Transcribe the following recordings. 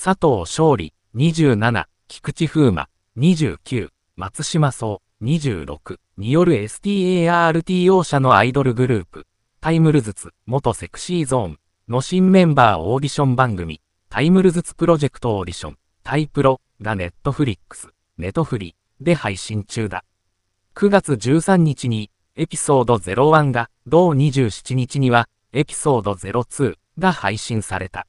佐藤勝利、27、菊池風磨、29、松島荘、26による STARTO 社のアイドルグループ、タイムルズツ、元セクシーゾーンの新メンバーオーディション番組、タイムルズツプロジェクトオーディション、タイプロがネットフリックス、ネトフリで配信中だ。9月13日にエピソード01が、同27日にはエピソード02が配信された。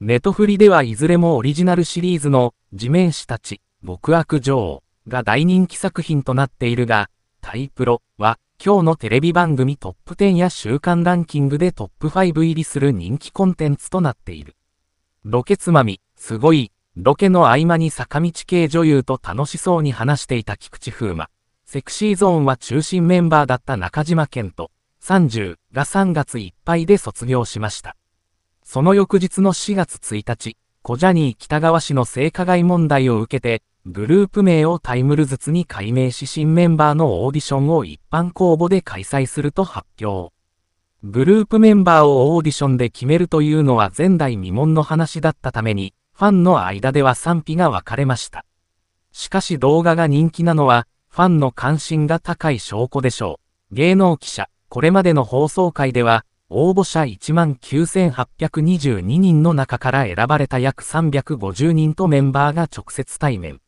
ネトフリではいずれもオリジナルシリーズの、地面師たち、極悪女王が大人気作品となっているが、タイプロは、今日のテレビ番組トップ10や週間ランキングでトップ5入りする人気コンテンツとなっている。ロケつまみ、すごい、ロケの合間に坂道系女優と楽しそうに話していた菊池風磨。セクシーゾーンは中心メンバーだった中島健人、30が3月いっぱいで卒業しました。その翌日の4月1日、小ジャニー北川氏の性加害問題を受けて、グループ名をタイムルズツに改名し新メンバーのオーディションを一般公募で開催すると発表。グループメンバーをオーディションで決めるというのは前代未聞の話だったために、ファンの間では賛否が分かれました。しかし動画が人気なのは、ファンの関心が高い証拠でしょう。芸能記者、これまでの放送回では、応募者19,822人の中から選ばれた約350人とメンバーが直接対面。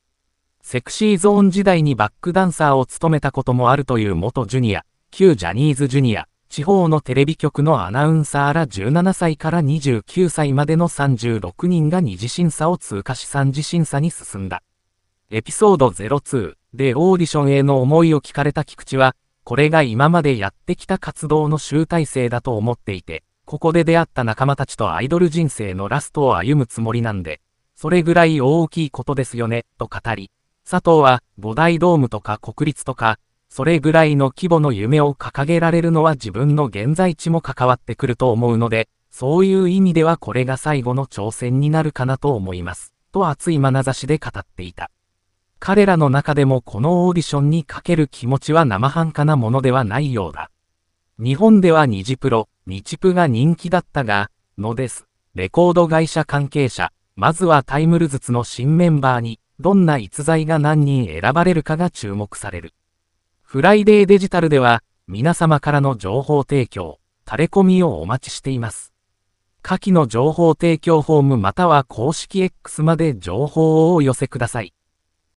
セクシーゾーン時代にバックダンサーを務めたこともあるという元ジュニア、旧ジャニーズジュニア、地方のテレビ局のアナウンサーら17歳から29歳までの36人が二次審査を通過し三次審査に進んだ。エピソード02でオーディションへの思いを聞かれた菊池は、これが今までやってきた活動の集大成だと思っていて、ここで出会った仲間たちとアイドル人生のラストを歩むつもりなんで、それぐらい大きいことですよね、と語り、佐藤は五大ドームとか国立とか、それぐらいの規模の夢を掲げられるのは自分の現在地も関わってくると思うので、そういう意味ではこれが最後の挑戦になるかなと思います。と熱い眼差しで語っていた。彼らの中でもこのオーディションにかける気持ちは生半可なものではないようだ。日本ではニジプロ、ニチプが人気だったが、のです。レコード会社関係者、まずはタイムルズツの新メンバーに、どんな逸材が何人選ばれるかが注目される。フライデーデジタルでは、皆様からの情報提供、タレコミをお待ちしています。下記の情報提供フォームまたは公式 X まで情報をお寄せください。